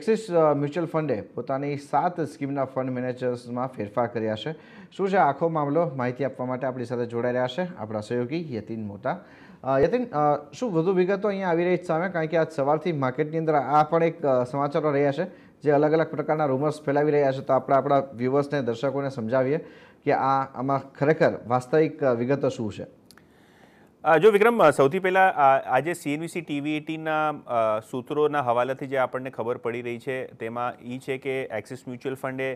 axis mutual funday પોતાની સાત સ્કીમના fund મેનેજર્સમાં ફેરફાર કર્યા છે શું છે આખો મામલો માહિતી આપવા માટે આપણી સાથે જોડાઈ રહ્યા છે આપણા સહયોગી યતિન મોટા યતિન શું વધુ વિગતો અહીંયા આવી રહી છે સામે કારણ કે આજ સવારથી માર્કેટની અંદર આ પણ એક સમાચારો રહ્યા છે જે અલગ અલગ પ્રકારના રૂમર્સ ફેલાવી રહ્યા છે તો આપણે આપણા વ્યૂવર્સને દર્શકોને સમજાવીએ કે આ આમાં ખરેખર વાસ્તવિક વિગતો શું છે જો વિક્રમ સૌથી પહેલાં આજે સીએનવીસી ટીવી એટીના સૂત્રોના હવાલાથી જે આપણને ખબર પડી રહી છે તેમાં એ છે કે એક્સિસ મ્યુચ્યુઅલ ફંડે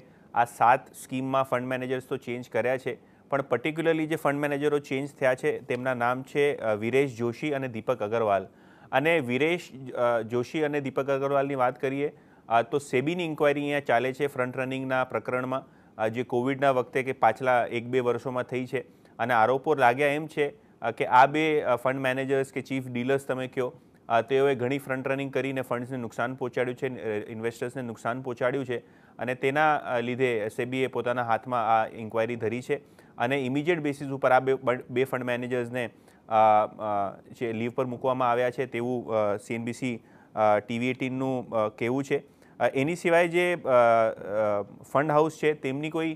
આ સાત સ્કીમમાં ફંડ મેનેજર્સ તો ચેન્જ કર્યા છે પણ પર્ટિક્યુલરલી જે ફંડ મેનેજરો ચેન્જ થયા છે તેમના નામ છે વિરેશ જોશી અને દીપક અગરવાલ અને વિરેશ જોશી અને દીપક અગરવાલની વાત કરીએ તો સેબીની ઇન્ક્વાયરી અહીંયા ચાલે છે ફ્રન્ટ રનિંગના પ્રકરણમાં જે કોવિડના વખતે કે પાછલા એક બે વર્ષોમાં થઈ છે અને આરોપો લાગ્યા એમ છે કે આ બે ફંડ મેનેજર્સ કે ચીફ ડીલર્સ તમે કહો તેઓએ ઘણી ફ્રન્ટ રનિંગ કરીને ફંડ્સને નુકસાન પહોંચાડ્યું છે ઇન્વેસ્ટર્સને નુકસાન પહોંચાડ્યું છે અને તેના લીધે સેબીએ પોતાના હાથમાં આ ઇન્ક્વાયરી ધરી છે અને ઇમિડિયેટ બેસિસ ઉપર આ બે બે ફંડ મેનેજર્સને જે લીવ પર મૂકવામાં આવ્યા છે તેવું સીએનબીસી ટીવી એટીનનું કહેવું છે એની સિવાય જે ફંડ હાઉસ છે તેમની કોઈ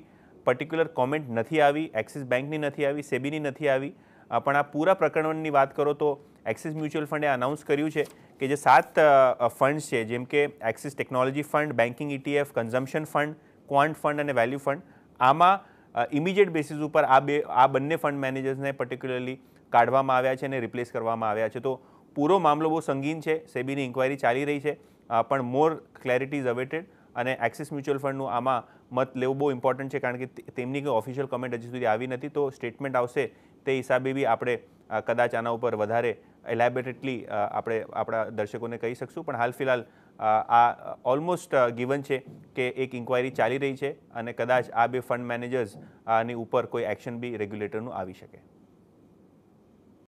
પર્ટિક્યુલર કોમેન્ટ નથી આવી એક્સિસ બેંકની નથી આવી સેબીની નથી આવી પણ આ પૂરા પ્રકરણની વાત કરો તો એક્સિસ મ્યુચ્યુઅલ ફંડે અનાઉન્સ કર્યું છે કે જે સાત ફંડ્સ છે જેમ કે Axis technology fund banking ETF consumption fund quant fund અને વેલ્યુ ફંડ આમાં ઇમિડિયેટ બેસિસ ઉપર આ બે આ બંને ફંડ મેનેજર્સને પર્ટિક્યુલરલી કાઢવામાં આવ્યા છે અને રિપ્લેસ કરવામાં આવ્યા છે તો પૂરો મામલો બહુ સંગીન છે સેબીની ઇન્ક્વાયરી ચાલી રહી છે પણ મોર ક્લેરિટી ઇઝ અવેટેડ અને એક્સિસ મ્યુચ્યુઅલ ફંડનું આમાં મત લેવું બહુ ઇમ્પોર્ટન્ટ છે કારણ કે તેમની કંઈ ઓફિશિયલ કમેન્ટ હજી સુધી આવી નથી તો સ્ટેટમેન્ટ આવશે તે હિસાબે બી આપણે કદાચ આના ઉપર વધારે એલેબોરેટલી આપણે આપણા દર્શકોને કહી શકશું પણ હાલ ફિલહાલ આ ઓલમોસ્ટ ગિવન છે કે એક ઇન્ક્વાયરી ચાલી રહી છે અને કદાચ આ બે ફંડ મેનેજર્સ આની ઉપર કોઈ એક્શન બી રેગ્યુલેટરનું આવી શકે